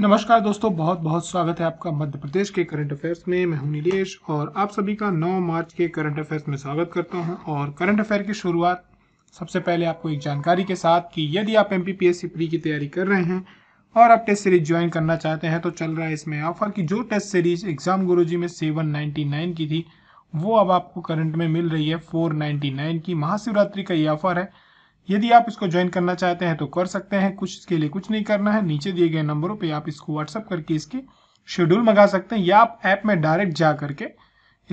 नमस्कार दोस्तों बहुत बहुत स्वागत है आपका मध्य प्रदेश के करंट अफेयर्स में मैं हूं नीलेश और आप सभी का 9 मार्च के करंट अफेयर्स में स्वागत करता हूं और करंट अफेयर की शुरुआत सबसे पहले आपको एक जानकारी के साथ कि यदि आप एम पी प्री की तैयारी कर रहे हैं और आप टेस्ट सीरीज ज्वाइन करना चाहते हैं तो चल रहा है इसमें ऑफर की जो टेस्ट सीरीज एग्जाम गुरु में सेवन की थी वो अब आपको करंट में मिल रही है फोर की महाशिवरात्रि का ये ऑफर है यदि आप इसको ज्वाइन करना चाहते हैं तो कर सकते हैं कुछ इसके लिए कुछ नहीं करना है नीचे दिए गए नंबरों पे आप इसको व्हाट्सअप करके इसकी शेड्यूल मंगा सकते हैं या आप ऐप में डायरेक्ट जा करके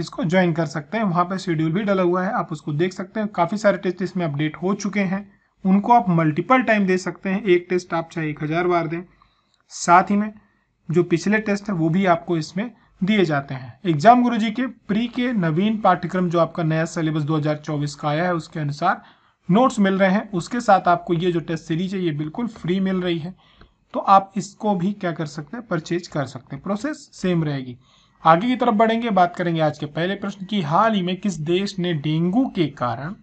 इसको ज्वाइन कर सकते हैं वहाँ पर शेड्यूल भी डला हुआ है आप उसको देख सकते हैं काफ़ी सारे टेस्ट इसमें अपडेट हो चुके हैं उनको आप मल्टीपल टाइम दे सकते हैं एक टेस्ट आप चाहे एक हज़ार बार दें साथ ही में जो पिछले टेस्ट है वो भी आपको इसमें दिए जाते हैं एग्जाम गुरुजी के प्री के नवीन पाठ्यक्रम जो आपका नया सिलेबस 2024 का आया है उसके अनुसार नोट्स मिल रहे हैं उसके साथ आपको ये जो टेस्ट सीरीज है ये बिल्कुल फ्री मिल रही है तो आप इसको भी क्या कर सकते हैं परचेज कर सकते हैं प्रोसेस सेम रहेगी आगे की तरफ बढ़ेंगे बात करेंगे आज के पहले प्रश्न की हाल ही में किस देश ने डेंगू के कारण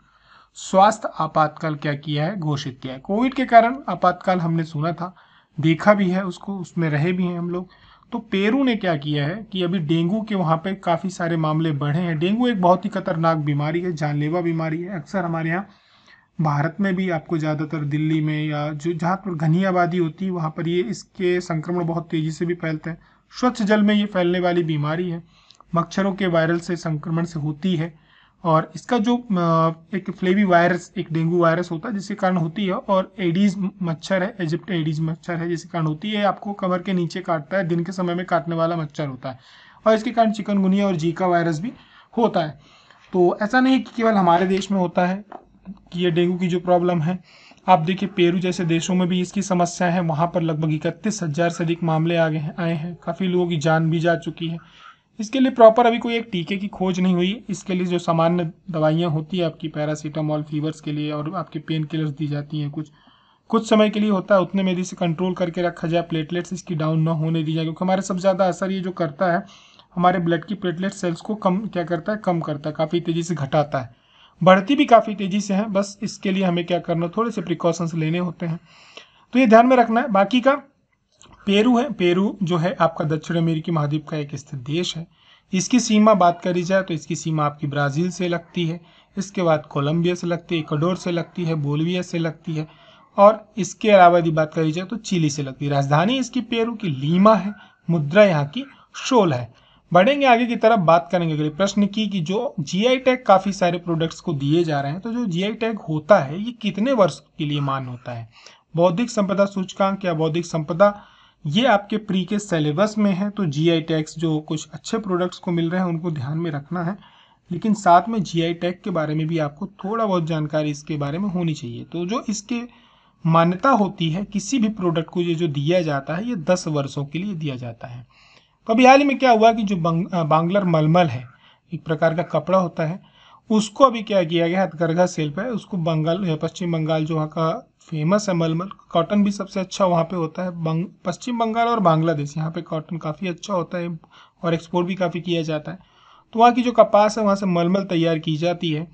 स्वास्थ्य आपातकाल क्या किया है घोषित किया है कोविड के कारण आपातकाल हमने सुना था देखा भी है उसको उसमें रहे भी हैं हम लोग तो पेरू ने क्या किया है कि अभी डेंगू के वहाँ पे काफ़ी सारे मामले बढ़े हैं डेंगू एक बहुत ही खतरनाक बीमारी है जानलेवा बीमारी है अक्सर हमारे यहाँ भारत में भी आपको ज़्यादातर दिल्ली में या जो जहाँ पर घनी आबादी होती है वहाँ पर ये इसके संक्रमण बहुत तेज़ी से भी फैलते हैं स्वच्छ जल में ये फैलने वाली बीमारी है मच्छरों के वायरल से संक्रमण से होती है और इसका जो एक फ्लेवी वायरस एक डेंगू वायरस होता है जिसके कारण होती है और एडीज मच्छर है इजिप्ट एडीज मच्छर है जिसके कारण होती है आपको कमर के नीचे काटता है दिन के समय में काटने वाला मच्छर होता है और इसके कारण चिकनगुनिया और जीका वायरस भी होता है तो ऐसा नहीं कि केवल हमारे देश में होता है ये डेंगू की जो प्रॉब्लम है आप देखिए पेरू जैसे देशों में भी इसकी समस्या है वहाँ पर लगभग इकतीस हज़ार से अधिक मामले आ गए हैं आए हैं काफ़ी लोगों की जान भी जा चुकी है इसके लिए प्रॉपर अभी कोई एक टीके की खोज नहीं हुई इसके लिए जो सामान्य दवाइयाँ होती है आपकी पैरासीटामॉल फीवर्स के लिए और आपके पेन किलर्स दी जाती हैं कुछ कुछ समय के लिए होता है उतने में इसे कंट्रोल करके रखा जाए प्लेटलेट्स इसकी डाउन ना होने दी जाए क्योंकि हमारे सबसे ज़्यादा असर ये जो करता है हमारे ब्लड की प्लेटलेट सेल्स को कम क्या करता है कम करता है काफ़ी तेज़ी से घटाता है बढ़ती भी काफ़ी तेज़ी से है बस इसके लिए हमें क्या करना थोड़े से प्रिकॉशंस लेने होते हैं तो ये ध्यान में रखना है बाकी का पेरू है पेरू जो है आपका दक्षिण अमेरिकी महाद्वीप का एक स्थित देश है इसकी सीमा बात करी जाए तो इसकी सीमा आपकी ब्राज़ील से लगती है इसके बाद कोलंबिया से लगती है इक्वाडोर से लगती है बोलविया से लगती है और इसके अलावा यदि बात करी जाए तो चिली से लगती है राजधानी इसकी पेरू की लीमा है मुद्रा यहाँ की शोल है बढ़ेंगे आगे की तरफ बात करेंगे अगले प्रश्न की कि जो आई टैग काफ़ी सारे प्रोडक्ट्स को दिए जा रहे हैं तो जो आई टैग होता है ये कितने वर्ष के लिए मान होता है बौद्धिक संपदा सूचकांक या बौद्धिक संपदा ये आपके प्री के सिलेबस में है तो जी आई टैक्स जो कुछ अच्छे प्रोडक्ट्स को मिल रहे हैं उनको ध्यान में रखना है लेकिन साथ में जी आई टैग के बारे में भी आपको थोड़ा बहुत जानकारी इसके बारे में होनी चाहिए तो जो इसके मान्यता होती है किसी भी प्रोडक्ट को ये जो दिया जाता है ये दस वर्षों के लिए दिया जाता है कभी हाल ही में क्या हुआ कि जो बांग्लर मलमल है एक प्रकार का कपड़ा होता है उसको अभी क्या किया गया हथकरघा सेल है उसको बंगाल पश्चिम बंगाल जो वहाँ का फेमस है मलमल कॉटन भी सबसे अच्छा वहाँ पे होता है बंग पश्चिम बंगाल और बांग्लादेश यहाँ पे कॉटन काफ़ी अच्छा होता है और एक्सपोर्ट भी काफ़ी किया जाता है तो वहाँ की जो कपास है वहाँ से मलमल तैयार की जाती है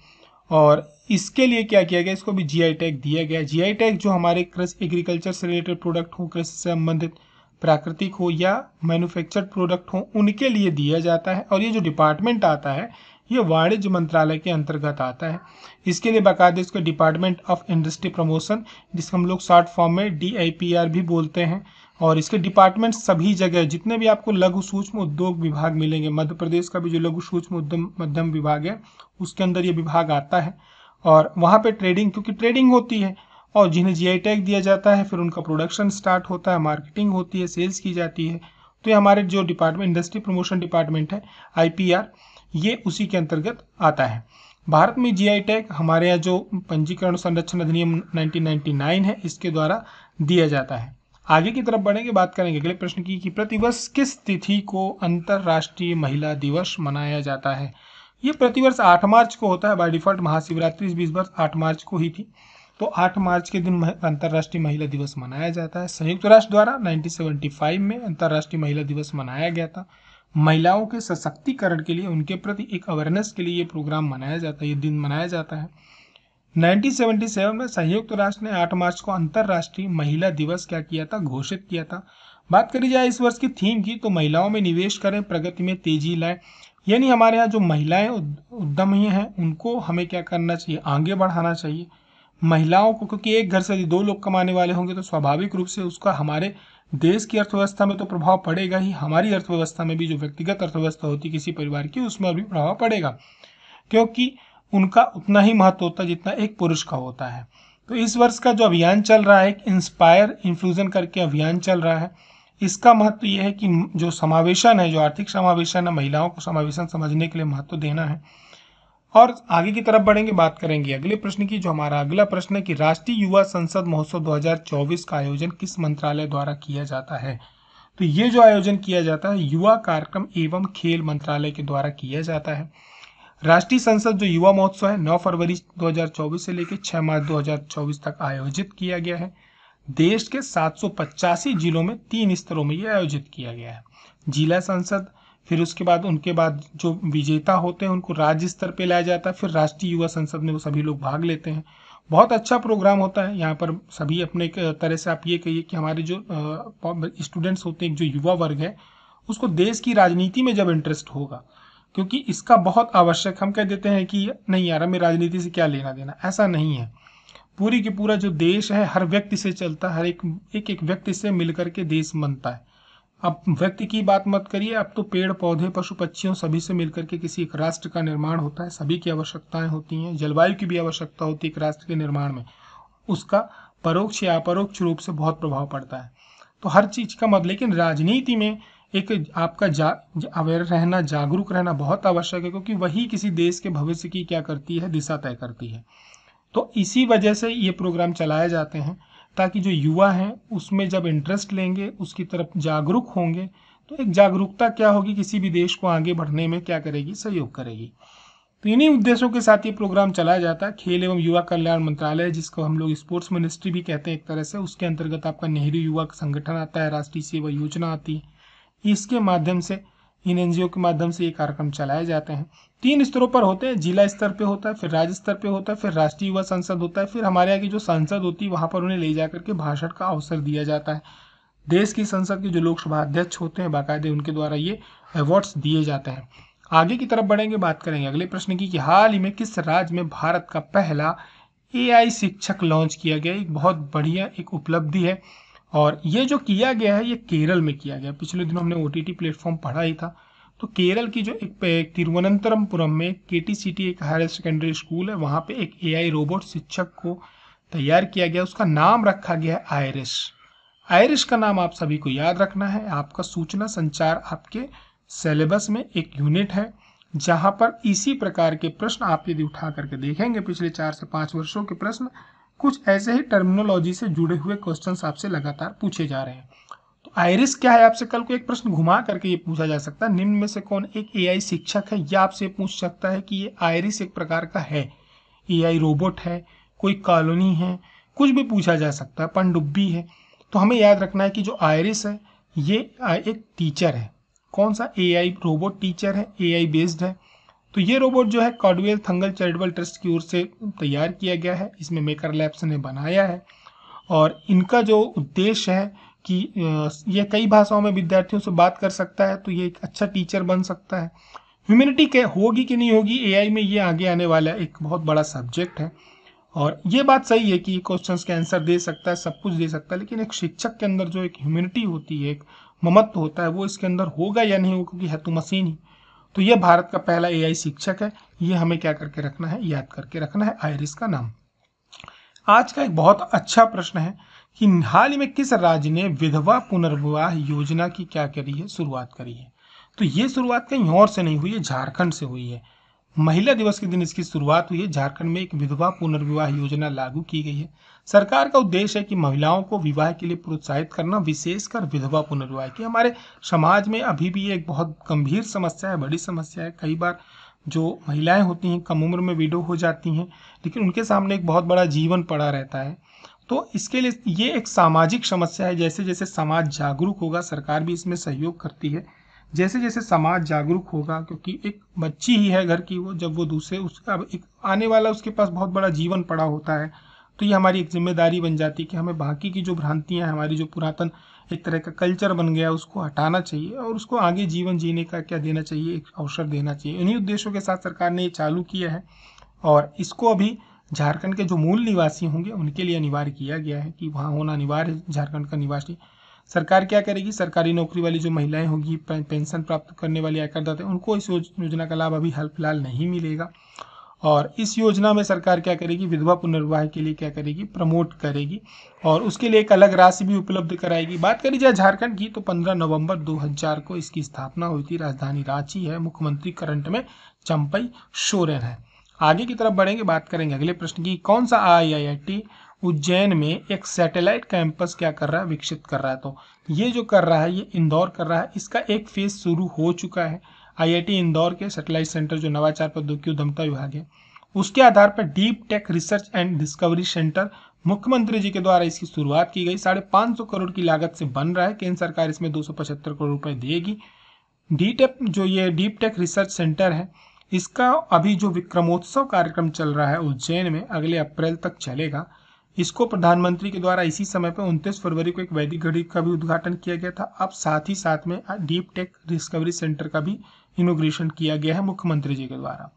और इसके लिए क्या किया गया इसको भी जी टैग दिया गया जी टैग जो हमारे कृषि एग्रीकल्चर से रिलेटेड प्रोडक्ट हो कृषि से संबंधित प्राकृतिक हो या मैन्युफैक्चर्ड प्रोडक्ट हो उनके लिए दिया जाता है और ये जो डिपार्टमेंट आता है ये वाणिज्य मंत्रालय के अंतर्गत आता है इसके लिए बाकायदे इसको डिपार्टमेंट ऑफ इंडस्ट्री प्रमोशन जिसको हम लोग शॉर्ट फॉर्म में डी भी बोलते हैं और इसके डिपार्टमेंट सभी जगह जितने भी आपको लघु सूक्ष्म उद्योग विभाग मिलेंगे मध्य प्रदेश का भी जो लघु सूक्ष्म उद्यम मध्यम विभाग है उसके अंदर ये विभाग आता है और वहाँ पे ट्रेडिंग क्योंकि ट्रेडिंग होती है और जिन्हें जी टैग दिया जाता है फिर उनका प्रोडक्शन स्टार्ट होता है मार्केटिंग होती है सेल्स की जाती है तो ये हमारे जो डिपार्टमेंट इंडस्ट्री प्रमोशन डिपार्टमेंट है आई ये उसी के अंतर्गत आता है भारत में जीआई टैग हमारे यहाँ जो पंजीकरण संरक्षण अधिनियम नाइन है इसके द्वारा दिया जाता है आगे की तरफ बढ़ेंगे बात करेंगे अगले प्रश्न की कि प्रतिवर्ष किस तिथि को अंतर्राष्ट्रीय महिला दिवस मनाया जाता है ये प्रतिवर्ष आठ मार्च को होता है बाय डिफॉल्ट महाशिवरात्रि इस बीस वर्ष आठ मार्च को ही थी तो 8 मार्च के दिन अंतर्राष्ट्रीय महिला दिवस मनाया जाता है संयुक्त राष्ट्र द्वारा 1975 में अंतर्राष्ट्रीय महिला दिवस मनाया गया था महिलाओं के सशक्तिकरण के लिए उनके प्रति एक अवेयरनेस के लिए ये प्रोग्राम मनाया जाता है ये दिन मनाया जाता है 1977 में संयुक्त राष्ट्र ने 8 मार्च को अंतर्राष्ट्रीय महिला दिवस क्या किया था घोषित किया था बात करी जाए इस वर्ष की थीम की तो महिलाओं में निवेश करें प्रगति में तेजी लाएं यानी हमारे यहाँ जो महिलाएं उद्यमी हैं उनको हमें क्या करना चाहिए आगे बढ़ाना चाहिए महिलाओं को क्योंकि एक घर से यदि दो लोग कमाने वाले होंगे तो स्वाभाविक रूप से उसका हमारे देश की अर्थव्यवस्था में तो प्रभाव पड़ेगा ही हमारी अर्थव्यवस्था में भी जो व्यक्तिगत अर्थव्यवस्था होती किसी परिवार की उसमें भी प्रभाव पड़ेगा क्योंकि उनका उतना ही महत्व होता है जितना एक पुरुष का होता है तो इस वर्ष का जो अभियान चल रहा है एक इंस्पायर इन्फ्लूजन करके अभियान चल रहा है इसका महत्व यह है कि जो समावेशन है जो आर्थिक समावेशन है महिलाओं को समावेशन समझने के लिए महत्व देना है और आगे की तरफ बढ़ेंगे बात करेंगे अगले प्रश्न की जो हमारा अगला प्रश्न है कि राष्ट्रीय युवा संसद महोत्सव 2024 का आयोजन किस मंत्रालय द्वारा किया जाता है तो ये जो आयोजन किया जाता है युवा कार्यक्रम एवं खेल मंत्रालय के द्वारा किया जाता है राष्ट्रीय संसद जो युवा महोत्सव है 9 फरवरी 2024 से लेकर 6 मार्च 2024 तक आयोजित किया गया है देश के सात जिलों में तीन स्तरों में ये आयोजित किया गया है जिला संसद फिर उसके बाद उनके बाद जो विजेता होते हैं उनको राज्य स्तर पर लाया जाता है फिर राष्ट्रीय युवा संसद में वो सभी लोग भाग लेते हैं बहुत अच्छा प्रोग्राम होता है यहाँ पर सभी अपने तरह से आप ये कहिए कि हमारे जो स्टूडेंट्स होते हैं जो युवा वर्ग है उसको देश की राजनीति में जब इंटरेस्ट होगा क्योंकि इसका बहुत आवश्यक हम कह देते हैं कि नहीं यार हमें राजनीति से क्या लेना देना ऐसा नहीं है पूरी के पूरा जो देश है हर व्यक्ति से चलता है हर एक एक एक व्यक्ति से मिलकर के देश बनता है अब व्यक्ति की बात मत करिए अब तो पेड़ पौधे पशु पक्षियों सभी से मिलकर के किसी एक राष्ट्र का निर्माण होता है सभी की आवश्यकताएं होती हैं जलवायु की भी आवश्यकता होती है एक राष्ट्र के निर्माण में उसका परोक्ष या अपरोक्ष रूप से बहुत प्रभाव पड़ता है तो हर चीज का मत मतलब, लेकिन राजनीति में एक आपका जा अवेयर रहना जागरूक रहना बहुत आवश्यक है क्योंकि वही किसी देश के भविष्य की क्या करती है दिशा तय करती है तो इसी वजह से ये प्रोग्राम चलाए जाते हैं ताकि जो युवा हैं उसमें जब इंटरेस्ट लेंगे उसकी तरफ जागरूक होंगे तो एक जागरूकता क्या होगी किसी भी देश को आगे बढ़ने में क्या करेगी सहयोग करेगी तो इन्हीं उद्देश्यों के साथ ये प्रोग्राम चलाया जाता है खेल एवं युवा कल्याण मंत्रालय जिसको हम लोग स्पोर्ट्स मिनिस्ट्री भी कहते हैं एक तरह से उसके अंतर्गत आपका नेहरू युवा संगठन आता है राष्ट्रीय सेवा योजना आती है इसके माध्यम से इन एनजीओ के माध्यम से ये कार्यक्रम चलाए जाते हैं तीन स्तरों पर होते हैं जिला स्तर पे होता है फिर राज्य स्तर पे होता है फिर राष्ट्रीय युवा संसद होता है फिर हमारे यहाँ की जो संसद होती है वहाँ पर उन्हें ले जाकर के भाषण का अवसर दिया जाता है देश की संसद के जो लोकसभा अध्यक्ष होते हैं बाकायदे उनके द्वारा ये अवार्ड्स दिए जाते हैं आगे की तरफ बढ़ेंगे बात करेंगे अगले प्रश्न की कि हाल ही में किस राज्य में भारत का पहला ए शिक्षक लॉन्च किया गया एक बहुत बढ़िया एक उपलब्धि है और ये जो किया गया है ये केरल में किया गया पिछले दिनों हमने ओ टी प्लेटफॉर्म पढ़ा ही था तो केरल की जो एक तिरुवनंतरमपुरम में के टी सी टी एक हायर सेकेंडरी स्कूल है वहाँ पे एक एआई रोबोट शिक्षक को तैयार किया गया उसका नाम रखा गया है आयरिस आयरिस का नाम आप सभी को याद रखना है आपका सूचना संचार आपके सेलेबस में एक यूनिट है जहाँ पर इसी प्रकार के प्रश्न आप यदि उठा करके देखेंगे पिछले चार से पाँच वर्षों के प्रश्न कुछ ऐसे ही टर्मिनोलॉजी से जुड़े हुए क्वेश्चन आपसे लगातार पूछे जा रहे हैं तो आयरिस क्या है आपसे कल को एक प्रश्न घुमा करके ये पूछा जा सकता है निम्न में से कौन एक ए शिक्षक है या आपसे पूछ सकता है कि ये आयरिस एक प्रकार का है ए रोबोट है कोई कॉलोनी है कुछ भी पूछा जा सकता है पनडुब्बी है तो हमें याद रखना है कि जो आयरिस है ये एक टीचर है कौन सा एआई रोबोट टीचर है एआई बेस्ड है तो ये रोबोट जो है कॉडवेल थंगल चैरिटेबल ट्रस्ट की ओर से तैयार किया गया है इसमें मेकर लैब्स ने बनाया है और इनका जो उद्देश्य है कि ये कई भाषाओं में विद्यार्थियों से बात कर सकता है तो ये एक अच्छा टीचर बन सकता है ह्यूमिनिटी के होगी कि नहीं होगी एआई में ये आगे आने वाला एक बहुत बड़ा सब्जेक्ट है और ये बात सही है कि क्वेश्चंस के आंसर दे सकता है सब कुछ दे सकता है लेकिन एक शिक्षक के अंदर जो एक ह्यूमिनिटी होती है एक ममत्व होता है वो इसके अंदर होगा या नहीं होगा क्योंकि है तो मशीन ही तो ये भारत का पहला एआई शिक्षक है ये हमें क्या करके रखना है याद करके रखना है आयरिस का नाम आज का एक बहुत अच्छा प्रश्न है कि हाल ही में किस राज्य ने विधवा पुनर्विवाह योजना की क्या करी है शुरुआत करी है तो ये शुरुआत कहीं और से नहीं हुई है झारखंड से हुई है महिला दिवस के दिन इसकी शुरुआत हुई है झारखंड में एक विधवा पुनर्विवाह योजना लागू की गई है सरकार का उद्देश्य है कि महिलाओं को विवाह के लिए प्रोत्साहित करना विशेषकर विधवा पुनर्विवाह की हमारे समाज में अभी भी एक बहुत गंभीर समस्या है बड़ी समस्या है कई बार जो महिलाएं होती हैं कम उम्र में विडो हो जाती हैं लेकिन उनके सामने एक बहुत बड़ा जीवन पड़ा रहता है तो इसके लिए ये एक सामाजिक समस्या है जैसे जैसे समाज जागरूक होगा सरकार भी इसमें सहयोग करती है जैसे जैसे समाज जागरूक होगा क्योंकि एक बच्ची ही है घर की वो जब वो दूसरे उसका एक आने वाला उसके पास बहुत बड़ा जीवन पड़ा होता है तो ये हमारी एक जिम्मेदारी बन जाती है कि हमें बाकी की जो भ्रांतियाँ हमारी जो पुरातन एक तरह का कल्चर बन गया उसको हटाना चाहिए और उसको आगे जीवन जीने का क्या देना चाहिए एक अवसर देना चाहिए इन्हीं उद्देश्यों के साथ सरकार ने ये चालू किया है और इसको अभी झारखंड के जो मूल निवासी होंगे उनके लिए अनिवार्य किया गया है कि वहाँ होना अनिवार्य झारखंड का निवासी सरकार क्या करेगी सरकारी नौकरी वाली जो महिलाएं होगी पेंशन प्राप्त करने वाली आयकरदाता उनको इस योजना का लाभ अभी हाल फिलहाल नहीं मिलेगा और इस योजना में सरकार क्या करेगी विधवा पुनर्वाह के लिए क्या करेगी प्रमोट करेगी और उसके लिए एक अलग राशि भी उपलब्ध कराएगी बात करी जाए झारखंड की तो 15 नवंबर 2000 को इसकी स्थापना हुई थी राजधानी रांची है मुख्यमंत्री करंट में चंपई सोरेन है आगे की तरफ बढ़ेंगे बात करेंगे अगले प्रश्न की कौन सा आई उज्जैन में एक सैटेलाइट कैंपस क्या कर रहा है विकसित कर रहा है तो ये जो कर रहा है ये इंदौर कर रहा है इसका एक फेज शुरू हो चुका है आईआईटी इंदौर के सैटेलाइट सेंटर जो नवाचार प्रौद्योगिकी उद्यमता विभाग है उसके आधार पर deep tech research and discovery centre मुख्यमंत्री जी के द्वारा इसकी शुरुआत की गई साढ़े पाँच सौ करोड़ की लागत से बन रहा है केंद्र सरकार इसमें दो सौ पचहत्तर करोड़ रुपए देगी डी जो ये डीप टेक रिसर्च सेंटर है इसका अभी जो विक्रमोत्सव कार्यक्रम चल रहा है उज्जैन में अगले अप्रैल तक चलेगा इसको प्रधानमंत्री के द्वारा इसी समय पर उनतीस फरवरी को एक वैदिक घड़ी का भी उद्घाटन किया गया था अब साथ ही साथ में डीप टेक डिस्कवरी सेंटर का भी इनोग्रेशन किया गया है मुख्यमंत्री जी के द्वारा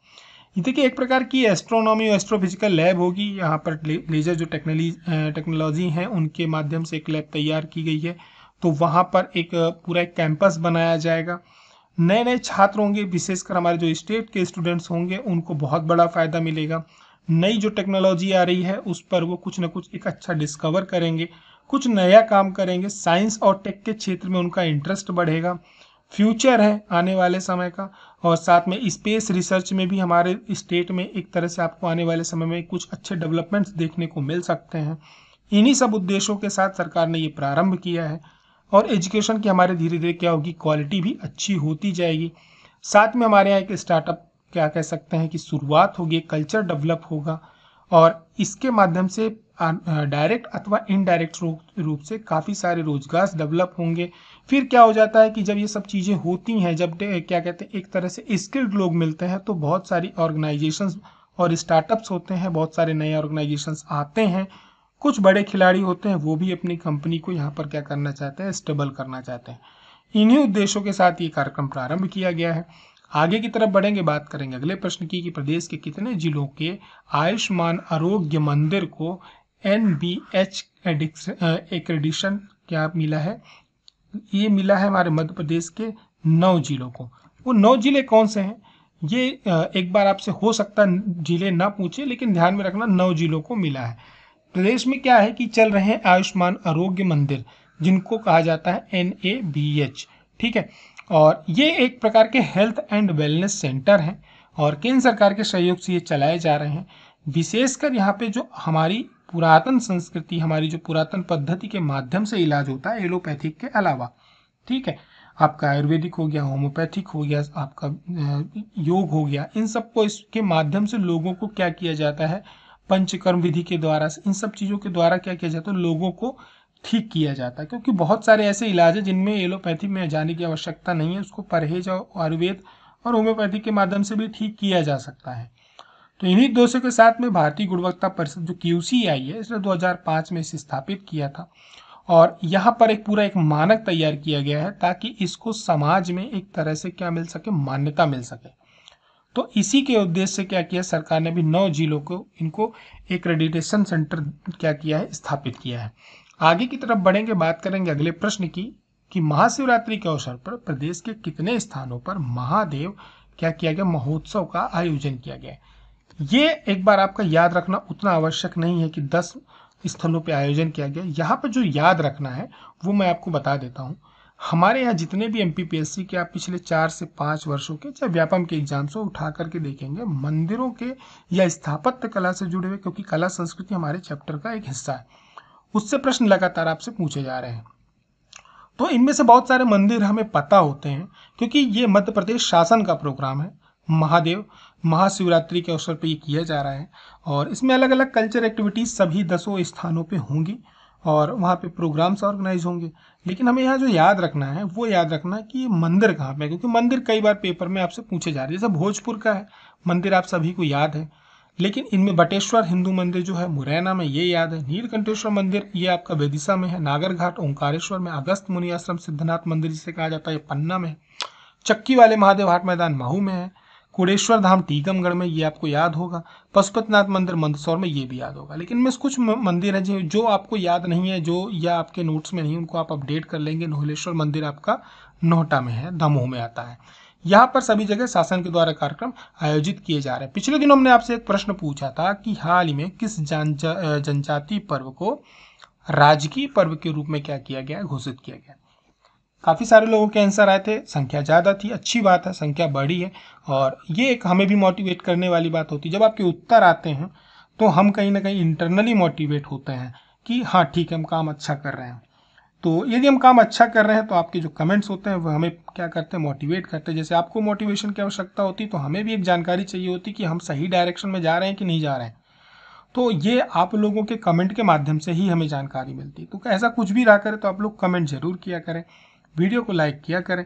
देखिए एक प्रकार की एस्ट्रोनॉमी और एस्ट्रोफिजिकल लैब होगी यहाँ पर लेजर जो टेक्नोलॉजी टेक्नोलॉजी है उनके माध्यम से एक लैब तैयार की गई है तो वहाँ पर एक पूरा एक कैंपस बनाया जाएगा नए नए छात्र होंगे विशेषकर हमारे जो स्टेट के स्टूडेंट्स होंगे उनको बहुत बड़ा फ़ायदा मिलेगा नई जो टेक्नोलॉजी आ रही है उस पर वो कुछ ना कुछ एक अच्छा डिस्कवर करेंगे कुछ नया काम करेंगे साइंस और टेक के क्षेत्र में उनका इंटरेस्ट बढ़ेगा फ्यूचर है आने वाले समय का और साथ में स्पेस रिसर्च में भी हमारे स्टेट में एक तरह से आपको आने वाले समय में कुछ अच्छे डेवलपमेंट्स देखने को मिल सकते हैं इन्हीं सब उद्देश्यों के साथ सरकार ने ये प्रारंभ किया है और एजुकेशन की हमारे धीरे धीरे क्या होगी क्वालिटी भी अच्छी होती जाएगी साथ में हमारे यहाँ एक स्टार्टअप क्या कह सकते हैं कि शुरुआत होगी कल्चर डेवलप होगा और इसके माध्यम से डायरेक्ट अथवा इनडायरेक्ट रूप से काफ़ी सारे रोजगार डेवलप होंगे फिर क्या हो जाता है कि जब ये सब चीज़ें होती हैं जब क्या कहते हैं एक तरह से स्किल्ड लोग मिलते हैं तो बहुत सारी ऑर्गेनाइजेशंस और स्टार्टअप्स होते हैं बहुत सारे नए ऑर्गेनाइजेशंस आते हैं कुछ बड़े खिलाड़ी होते हैं वो भी अपनी कंपनी को यहाँ पर क्या करना चाहते हैं स्टेबल करना चाहते हैं इन्हीं उद्देश्यों के साथ ये कार्यक्रम प्रारंभ किया गया है आगे की तरफ बढ़ेंगे बात करेंगे अगले प्रश्न की कि प्रदेश के कितने जिलों के आयुष्मान आरोग्य मंदिर को एन बी एच एक्रेडिशन क्या मिला है ये मिला है हमारे मध्य प्रदेश के नौ जिलों को वो नौ जिले कौन से हैं ये एक बार आपसे हो सकता है जिले ना पूछे लेकिन ध्यान में रखना नौ जिलों को मिला है प्रदेश में क्या है कि चल रहे हैं आयुष्मान आरोग्य मंदिर जिनको कहा जाता है एन ए बी एच ठीक है और ये एक प्रकार के हेल्थ एंड वेलनेस सेंटर हैं और केंद्र सरकार के सहयोग से ये चलाए जा रहे हैं विशेषकर यहाँ पे जो हमारी पुरातन संस्कृति हमारी जो पुरातन पद्धति के माध्यम से इलाज होता है एलोपैथिक के अलावा ठीक है आपका आयुर्वेदिक हो गया होम्योपैथिक हो गया आपका योग हो गया इन सबको इसके माध्यम से लोगों को क्या किया जाता है पंचकर्म विधि के द्वारा इन सब चीज़ों के द्वारा क्या किया जाता है तो लोगों को ठीक किया जाता है क्योंकि बहुत सारे ऐसे इलाज हैं जिनमें एलोपैथी में जाने की आवश्यकता नहीं है उसको परहेज और आयुर्वेद और होम्योपैथी के माध्यम से भी ठीक किया जा सकता है तो इन्हीं दोषों के साथ में भारतीय गुणवत्ता परिषद जो क्यू है इसने 2005 में इसे स्थापित किया था और यहाँ पर एक पूरा एक मानक तैयार किया गया है ताकि इसको समाज में एक तरह से क्या मिल सके मान्यता मिल सके तो इसी के उद्देश्य से क्या किया सरकार ने भी नौ जिलों को इनको एक रेडिटेशन सेंटर क्या किया है स्थापित किया है आगे की तरफ बढ़ेंगे बात करेंगे अगले प्रश्न की कि महाशिवरात्रि के अवसर पर प्रदेश के कितने स्थानों पर महादेव क्या किया गया महोत्सव का आयोजन किया गया ये एक बार आपका याद रखना उतना आवश्यक नहीं है कि दस स्थलों पर आयोजन किया गया यहाँ पर जो याद रखना है वो मैं आपको बता देता हूँ हमारे यहाँ जितने भी एम के आप पिछले चार से पाँच वर्षों के चाहे व्यापम के एग्जाम्स हो उठा करके देखेंगे मंदिरों के या स्थापत्य कला से जुड़े हुए क्योंकि कला संस्कृति हमारे चैप्टर का एक हिस्सा है उससे प्रश्न लगातार आपसे पूछे जा रहे हैं तो इनमें से बहुत सारे मंदिर हमें पता होते हैं क्योंकि ये मध्य प्रदेश शासन का प्रोग्राम है महादेव महाशिवरात्रि के अवसर पर ये किया जा रहा है और इसमें अलग अलग कल्चर एक्टिविटीज़ सभी दसों स्थानों पे होंगी और वहाँ पे प्रोग्राम्स ऑर्गेनाइज होंगे लेकिन हमें यहाँ जो याद रखना है वो याद रखना कि मंदिर कहाँ पे है क्योंकि मंदिर कई बार पेपर में आपसे पूछे जा रहे हैं जैसे भोजपुर का है मंदिर आप सभी को याद है लेकिन इनमें बटेश्वर हिंदू मंदिर जो है मुरैना में ये याद है नीलकंठेश्वर मंदिर ये आपका वेदिशा में है नागर घाट ओंकारेश्वर में अगस्त मुनि आश्रम सिद्धनाथ मंदिर जिसे कहा जाता है पन्ना में चक्की वाले महादेव हाट मैदान महू में है कुड़ेश्वर धाम टीकमगढ़ में ये आपको याद होगा पशुपतिनाथ मंदिर मंदसौर में ये भी याद होगा लेकिन इनमें कुछ मंदिर है जो आपको याद नहीं है जो या आपके नोट्स में नहीं उनको आप अपडेट कर लेंगे नोहलेश्वर मंदिर आपका नोहटा में है दमोह में आता है यहाँ पर सभी जगह शासन के द्वारा कार्यक्रम आयोजित किए जा रहे हैं पिछले दिनों हमने आपसे एक प्रश्न पूछा था कि हाल ही में किस जनजाति पर्व को राजकीय पर्व के रूप में क्या किया गया घोषित किया गया काफ़ी सारे लोगों के आंसर आए थे संख्या ज़्यादा थी अच्छी बात है संख्या बढ़ी है और ये एक हमें भी मोटिवेट करने वाली बात होती है जब आपके उत्तर आते हैं तो हम कहीं ना कहीं इंटरनली मोटिवेट होते हैं कि हाँ ठीक है हम काम अच्छा कर रहे हैं तो यदि हम काम अच्छा कर रहे हैं तो आपके जो कमेंट्स होते हैं वह हमें क्या करते हैं मोटिवेट करते हैं जैसे आपको मोटिवेशन की आवश्यकता होती तो हमें भी एक जानकारी चाहिए होती कि हम सही डायरेक्शन में जा रहे हैं कि नहीं जा रहे हैं तो ये आप लोगों के कमेंट के माध्यम से ही हमें जानकारी मिलती तो ऐसा कुछ भी रहा करे तो आप लोग कमेंट ज़रूर किया करें वीडियो को लाइक किया करें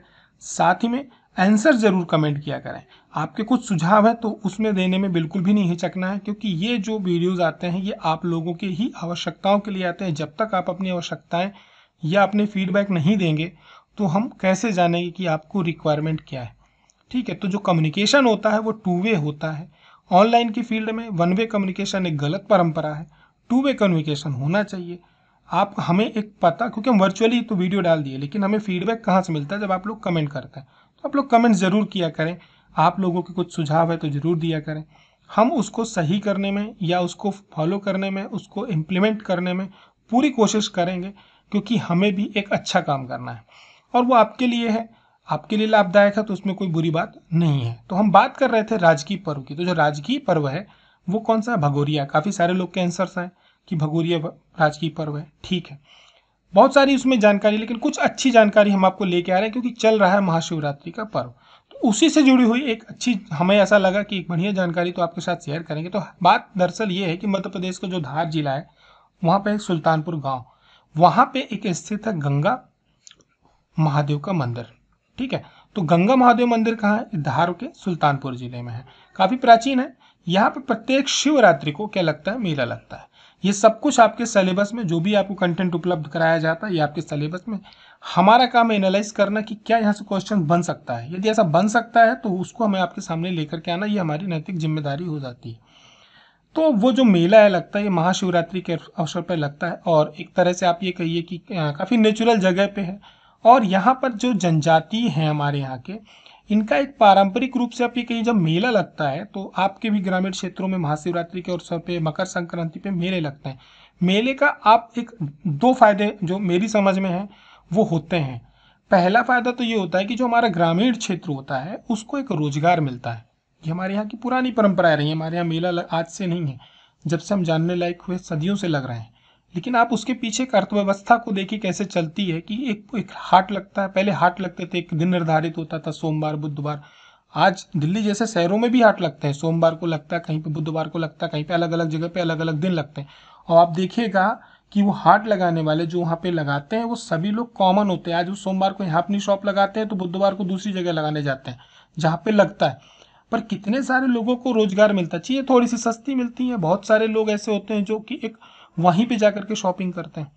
साथ ही में आंसर ज़रूर कमेंट किया करें आपके कुछ सुझाव है तो उसमें देने में बिल्कुल भी नहीं हिचकना है क्योंकि ये जो वीडियोज़ आते हैं ये आप लोगों की ही आवश्यकताओं के लिए आते हैं जब तक आप अपनी आवश्यकताएँ या अपने फीडबैक नहीं देंगे तो हम कैसे जानेंगे कि आपको रिक्वायरमेंट क्या है ठीक है तो जो कम्युनिकेशन होता है वो टू वे होता है ऑनलाइन की फील्ड में वन वे कम्युनिकेशन एक गलत परंपरा है टू वे कम्युनिकेशन होना चाहिए आप हमें एक पता क्योंकि हम वर्चुअली तो वीडियो डाल दिए लेकिन हमें फीडबैक कहाँ से मिलता है जब आप लोग कमेंट करते हैं तो आप लोग कमेंट ज़रूर किया करें आप लोगों के कुछ सुझाव है तो ज़रूर दिया करें हम उसको सही करने में या उसको फॉलो करने में उसको इम्प्लीमेंट करने में पूरी कोशिश करेंगे क्योंकि हमें भी एक अच्छा काम करना है और वो आपके लिए है आपके लिए लाभदायक है तो उसमें कोई बुरी बात नहीं है तो हम बात कर रहे थे राजकीय पर्व की तो जो राजकीय पर्व है वो कौन सा है भगोरिया काफ़ी सारे लोग के आंसर्स हैं कि भगोरिया राजकीय पर्व है ठीक है बहुत सारी उसमें जानकारी लेकिन कुछ अच्छी जानकारी हम आपको लेके आ रहे हैं क्योंकि चल रहा है महाशिवरात्रि का पर्व तो उसी से जुड़ी हुई एक अच्छी हमें ऐसा लगा कि एक बढ़िया जानकारी तो आपके साथ शेयर करेंगे तो बात दरअसल ये है कि मध्य प्रदेश का जो धार जिला है वहाँ पर एक सुल्तानपुर गाँव वहां पे एक स्थित है गंगा महादेव का मंदिर ठीक है तो गंगा महादेव मंदिर कहाँ है धार के सुल्तानपुर जिले में है काफ़ी प्राचीन है यहाँ पे प्रत्येक शिवरात्रि को क्या लगता है मेला लगता है ये सब कुछ आपके सिलेबस में जो भी आपको कंटेंट उपलब्ध कराया जाता है ये आपके सिलेबस में हमारा काम है एनालाइज करना कि क्या यहाँ से क्वेश्चन बन सकता है यदि ऐसा बन सकता है तो उसको हमें आपके सामने लेकर के आना ये हमारी नैतिक जिम्मेदारी हो जाती है तो वो जो मेला है लगता है ये महाशिवरात्रि के अवसर पर लगता है और एक तरह से आप ये कहिए कि काफ़ी नेचुरल जगह पे है और यहाँ पर जो जनजाति हैं हमारे यहाँ के इनका एक पारंपरिक रूप से आप ये कहिए जब मेला लगता है तो आपके भी ग्रामीण क्षेत्रों में महाशिवरात्रि के अवसर पर मकर संक्रांति पे मेले लगते हैं मेले का आप एक दो फायदे जो मेरी समझ में हैं वो होते हैं पहला फायदा तो ये होता है कि जो हमारा ग्रामीण क्षेत्र होता है उसको एक रोजगार मिलता है ये हमारे यहाँ की पुरानी परंपराएं रही है हमारे यहाँ मेला आज से नहीं है जब से हम जानने लायक हुए सदियों से लग रहे हैं लेकिन आप उसके पीछे का अर्थव्यवस्था को देखिए कैसे चलती है कि एक एक हाट लगता है पहले हाट लगते थे एक दिन निर्धारित होता था सोमवार बुधवार आज दिल्ली जैसे शहरों में भी हाट लगते हैं सोमवार को लगता है कहीं पे बुधवार को लगता है कहीं पे अलग अलग जगह पे अलग अलग दिन लगते हैं और आप देखिएगा कि वो हाट लगाने वाले जो वहाँ पे लगाते हैं वो सभी लोग कॉमन होते हैं आज वो सोमवार को यहाँ अपनी शॉप लगाते हैं तो बुधवार को दूसरी जगह लगाने जाते हैं जहाँ पे लगता है पर कितने सारे लोगों को रोजगार मिलता चाहिए थोड़ी सी सस्ती मिलती है बहुत सारे लोग ऐसे होते हैं जो कि एक वहीं पे जाकर के शॉपिंग करते हैं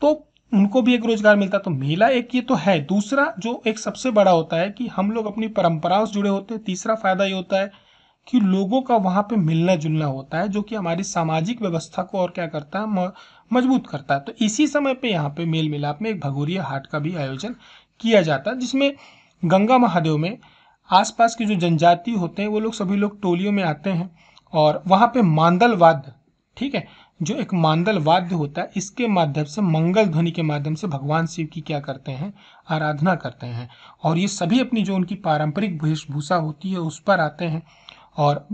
तो उनको भी एक रोजगार मिलता तो मेला एक ये तो है दूसरा जो एक सबसे बड़ा होता है कि हम लोग अपनी परंपराओं से जुड़े होते हैं तीसरा फायदा ये होता है कि लोगों का वहाँ पे मिलना जुलना होता है जो कि हमारी सामाजिक व्यवस्था को और क्या करता है मजबूत करता है तो इसी समय पे यहाँ पे मेल मिलाप में एक भगोरिया हाट का भी आयोजन किया जाता है जिसमें गंगा महादेव में आसपास के जो जनजाति होते हैं वो लोग सभी लोग टोलियों में आते हैं और वहाँ पे मांदल वाद्य ठीक है जो एक मांदल वाद्य होता है इसके माध्यम से मंगल ध्वनि के माध्यम से भगवान शिव की क्या करते हैं आराधना करते हैं और ये सभी अपनी जो उनकी पारंपरिक वेशभूषा होती है उस पर आते हैं और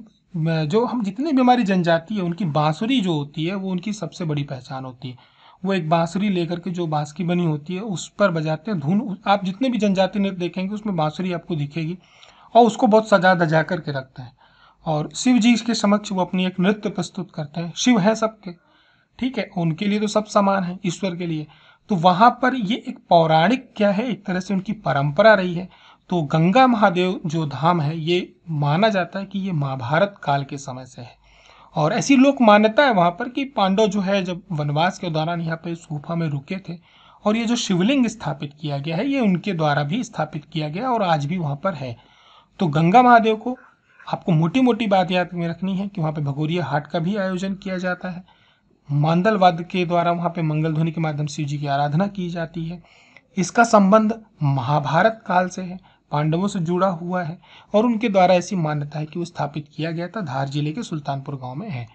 जो हम जितने भी हमारी जनजाति है उनकी बांसुरी जो होती है वो उनकी सबसे बड़ी पहचान होती है वो एक बाँसुरी लेकर के जो बाँस की बनी होती है उस पर बजाते हैं धुन आप जितने भी जनजाति नृत्य देखेंगे उसमें बाँसुरी आपको दिखेगी और उसको बहुत सजा दजा करके रखते हैं और शिव जी के समक्ष वो अपनी एक नृत्य प्रस्तुत करते हैं शिव है सबके ठीक है उनके लिए तो सब समान है ईश्वर के लिए तो वहाँ पर ये एक पौराणिक क्या है एक तरह से उनकी परंपरा रही है तो गंगा महादेव जो धाम है ये माना जाता है कि ये महाभारत काल के समय से है और ऐसी लोक मान्यता है वहाँ पर कि पांडव जो है जब वनवास के दौरान यहाँ पे इस गुफा में रुके थे और ये जो शिवलिंग स्थापित किया गया है ये उनके द्वारा भी स्थापित किया गया और आज भी वहाँ पर है तो गंगा महादेव को आपको मोटी मोटी बात याद में रखनी है कि वहाँ पे भगोरिया हाट का भी आयोजन किया जाता है मांदलवाद के द्वारा वहाँ पे मंगल ध्वनि के माध्यम शिव जी की आराधना की जाती है इसका संबंध महाभारत काल से है पांडवों से जुड़ा हुआ है और उनके द्वारा ऐसी मान्यता है कि वो स्थापित किया गया था धार जिले के सुल्तानपुर गांव में है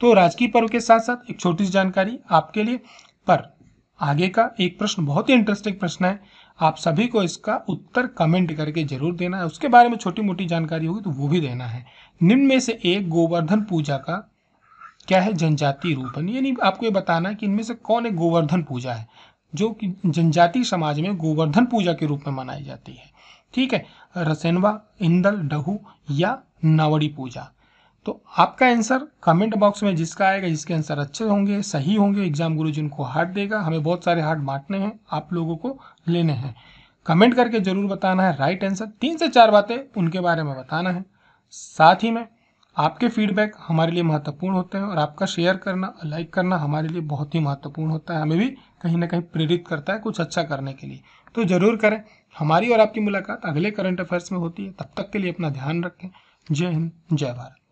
तो राजकीय पर्व के साथ साथ एक छोटी सी जानकारी आपके लिए पर आगे का एक प्रश्न बहुत ही इंटरेस्टिंग प्रश्न है आप सभी को इसका उत्तर कमेंट करके जरूर देना है उसके बारे में छोटी मोटी जानकारी होगी तो वो भी देना है निम्न में से एक गोवर्धन पूजा का क्या है जनजाति रूपन यानी आपको ये बताना है कि इनमें से कौन एक गोवर्धन पूजा है जो कि जनजाति समाज में गोवर्धन पूजा के रूप में मनाई जाती है ठीक है रसेनवा इंदल डहू या नावड़ी पूजा तो आपका आंसर कमेंट बॉक्स में जिसका आएगा जिसके आंसर अच्छे होंगे सही होंगे एग्जाम गुरु जी उनको हार्ट देगा हमें बहुत सारे हार्ट बांटने हैं आप लोगों को लेने हैं कमेंट करके ज़रूर बताना है राइट आंसर तीन से चार बातें उनके बारे में बताना है साथ ही में आपके फीडबैक हमारे लिए महत्वपूर्ण होते हैं और आपका शेयर करना लाइक करना हमारे लिए बहुत ही महत्वपूर्ण होता है हमें भी कहीं ना कहीं प्रेरित करता है कुछ अच्छा करने के लिए तो ज़रूर करें हमारी और आपकी मुलाकात अगले करंट अफेयर्स में होती है तब तक के लिए अपना ध्यान रखें जय हिंद जय भारत